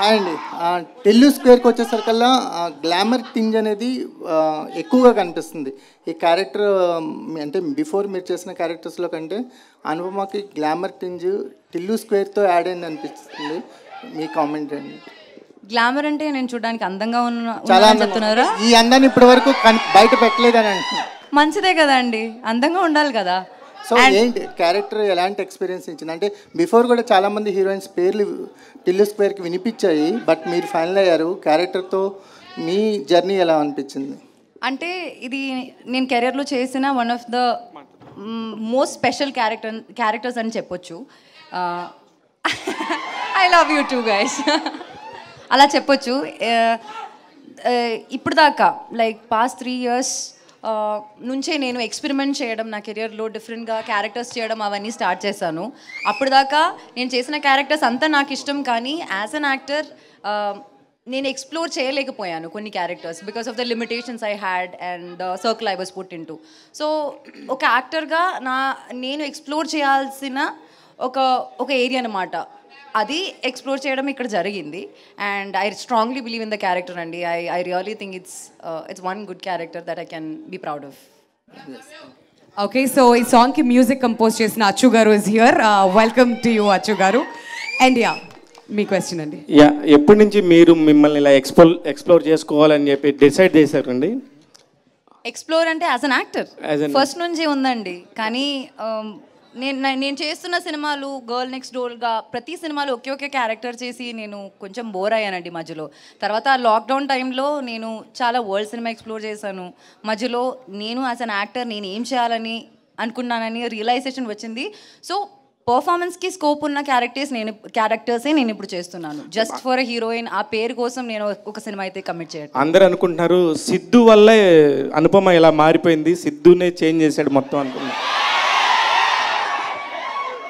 hi అండి టెల్లు స్క్వేర్కి వచ్చేసరికల్లా glamour thing అనేది ఎక్కువగా కనిపిస్తుంది ఈ క్యారెక్టర్ అంటే బిఫోర్ మీరు చేసిన క్యారెక్టర్స్లో కంటే అనుపమకి గ్లామర్ థింజ్ టిల్లు స్క్వేర్తో యాడ్ అయింది అనిపిస్తుంది మీ కామెంట్ అండి గ్లామర్ అంటే నేను చూడడానికి అందంగా ఉన్న చాలా చెప్తున్నారు ఈ అందాన్ని ఇప్పటి వరకు బయట పెట్టలేదని అంటే మంచిదే కదండి అందంగా ఉండాలి కదా సో ఏంటి క్యారెక్టర్ ఎలాంటి ఎక్స్పీరియన్స్ ఇచ్చింది అంటే బిఫోర్ కూడా చాలా మంది హీరోయిన్స్ పేర్లు టిల్లు స్క్వేర్కి వినిపించాయి బట్ మీరు ఫైనల్ అయ్యారు క్యారెక్టర్తో మీ జర్నీ ఎలా అనిపించింది అంటే ఇది నేను కెరియర్లో చేసిన one of the most special character characters అని చెప్పొచ్చు I love you too guys అలా చెప్పొచ్చు ఇప్పుడు దాకా లైక్ పాస్ట్ త్రీ ఇయర్స్ నుంచే నేను ఎక్స్పెరిమెంట్ చేయడం నా కెరియర్లో డిఫరెంట్గా క్యారెక్టర్స్ చేయడం అవన్నీ స్టార్ట్ చేశాను అప్పుడు దాకా నేను చేసిన క్యారెక్టర్స్ అంతా నాకు ఇష్టం కానీ యాజ్ అన్ యాక్టర్ నేను ఎక్స్ప్లోర్ చేయలేకపోయాను కొన్ని characters because of the limitations I had and the circle I was put in so ఒక యాక్టర్గా నా నేను ఎక్స్ప్లోర్ చేయాల్సిన ఒక ఒక ఏరియా అనమాట అది ఎక్స్ప్లోర్ చేయడం ఇక్కడ జరిగింది and I strongly believe in the character అండి I I really think it's it's one good character that I can be proud of okay so ఈ సాంగ్కి మ్యూజిక్ కంపోజ్ చేసిన Achu garu is here welcome to you Achu garu and ya మీ question అండి ya ఎప్పటి నుంచి మీరు మిమ్మల్ని ఇలా ఎక్స్ప్లోర్ ఎక్స్ప్లోర్ చేసుకోవాలని చెప్పి డిసైడ్ చేశారండి ఎక్స్ప్లోర్ అంటే యాజ్ అన్ యాక్టర్ ఫస్ట్ నుంచి ఉందండి కానీ um, నేను నేను చేస్తున్న సినిమాలు గర్ల్ నెక్స్ట్ డోర్గా ప్రతి సినిమాలు ఒకే ఒకే క్యారెక్టర్ చేసి నేను కొంచెం బోర్ అయ్యానండి మధ్యలో తర్వాత లాక్డౌన్ టైంలో నేను చాలా వరల్డ్ సినిమా ఎక్స్ప్లోర్ చేశాను మధ్యలో నేను యాజ్ అన్ యాక్టర్ నేను ఏం చేయాలని అనుకున్నానని రియలైజేషన్ వచ్చింది సో పర్ఫార్మెన్స్కి స్కోప్ ఉన్న క్యారెక్టర్స్ నేను క్యారెక్టర్సే నేను ఇప్పుడు చేస్తున్నాను జస్ట్ ఫర్ హీరోయిన్ ఆ పేరు కోసం నేను ఒక సినిమా అయితే కమిట్ చేయడం అందరూ అనుకుంటున్నారు సిద్ధు వల్లే అనుపమ ఇలా మారిపోయింది సిద్ధునే చేంజ్ చేశాడు మొత్తం అనుకుంటున్నారు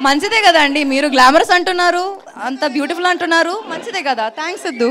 మంచిదే కదా అండి మీరు గ్లామరస్ అంటున్నారు అంత బ్యూటిఫుల్ అంటున్నారు మంచిదే కదా థ్యాంక్స్ సిద్ధు